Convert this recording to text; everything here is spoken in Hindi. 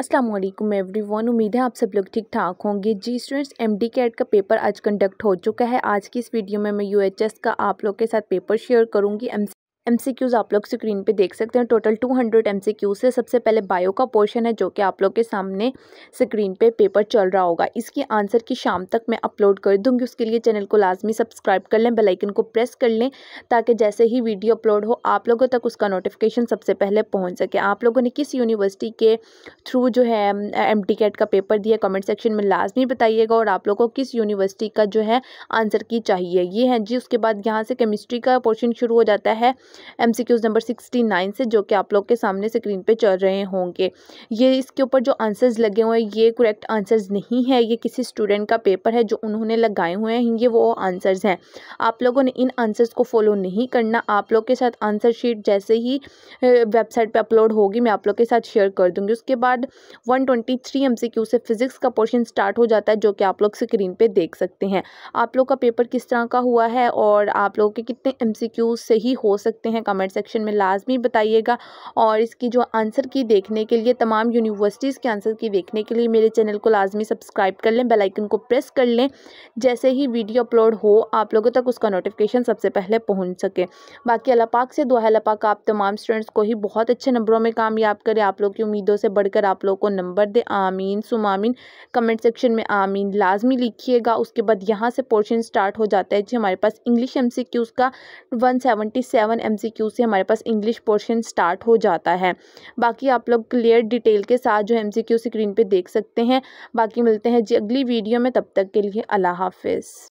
अस्सलाम वालेकुम वन उम्मीद है आप सब लोग ठीक ठाक होंगे जी स्टूडेंट्स एम डी कैट का पेपर आज कंडक्ट हो चुका है आज की इस वीडियो में मैं यू एच एस का आप लोग के साथ पेपर शेयर करूंगी एम एम आप लोग स्क्रीन पे देख सकते हैं टोटल 200 हंड्रेड एम है सबसे पहले बायो का पोर्शन है जो कि आप लोग के सामने स्क्रीन पे पेपर चल रहा होगा इसकी आंसर की शाम तक मैं अपलोड कर दूंगी उसके लिए चैनल को लाजमी सब्सक्राइब कर लें बेलाइकन को प्रेस कर लें ताकि जैसे ही वीडियो अपलोड हो आप लोगों तक उसका नोटिफिकेशन सबसे पहले पहुँच सके आप लोगों ने किस यूनिवर्सिटी के थ्रू जो है एम का पेपर दिया कमेंट सेक्शन में लाजमी बताइएगा और आप लोगों को किस यूनिवर्सिटी का जो है आंसर की चाहिए ये है जी उसके बाद यहाँ से केमिस्ट्री का पोर्शन शुरू हो जाता है एम नंबर सिक्सटी नाइन से जो कि आप लोग के सामने स्क्रीन पर चल रहे होंगे ये इसके ऊपर जो आंसर्स लगे हुए हैं ये करेक्ट आंसर्स नहीं है ये किसी स्टूडेंट का पेपर है जो उन्होंने लगाए हुए हैं ये वो आंसर्स हैं आप लोगों ने इन आंसर्स को फॉलो नहीं करना आप लोग के साथ आंसर शीट जैसे ही वेबसाइट पर अपलोड होगी मैं आप लोग के साथ शेयर कर दूँगी उसके बाद वन ट्वेंटी थ्री एम से फिजिक्स का पोर्शन स्टार्ट हो जाता है जो कि आप लोग स्क्रीन पर देख सकते हैं आप लोग का पेपर किस तरह का हुआ है और आप लोगों के कितने एम से ही हो सकते सकते हैं कमेंट सेक्शन में लाजमी बताइएगा और इसकी जो आंसर की देखने के लिए तमाम यूनिवर्सिटीज़ के आंसर की देखने के लिए मेरे चैनल को लाजमी सब्सक्राइब कर लें बेलाइकन को प्रेस कर लें जैसे ही वीडियो अपलोड हो आप लोगों तक उसका नोटिफिकेशन सबसे पहले पहुँच सके बाकी अलापाक से दुआ अला आप तमाम स्टूडेंट्स को ही बहुत अच्छे नंबरों में कामयाब करें आप लोग की उम्मीदों से बढ़कर आप लोग को नंबर दे आमीन सुमामीन कमेंट सेक्शन में आमीन लाजमी लिखिएगा उसके बाद यहाँ से पोर्शन स्टार्ट हो जाता है जी हमारे पास इंग्लिश एम सी क्यूज़ का वन सेवेंटी सेवन एम से हमारे पास इंग्लिश पोर्शन स्टार्ट हो जाता है बाकी आप लोग क्लियर डिटेल के साथ जो एम स्क्रीन पर देख सकते हैं बाकी मिलते हैं जी अगली वीडियो में तब तक के लिए अल्लाह हाफिज़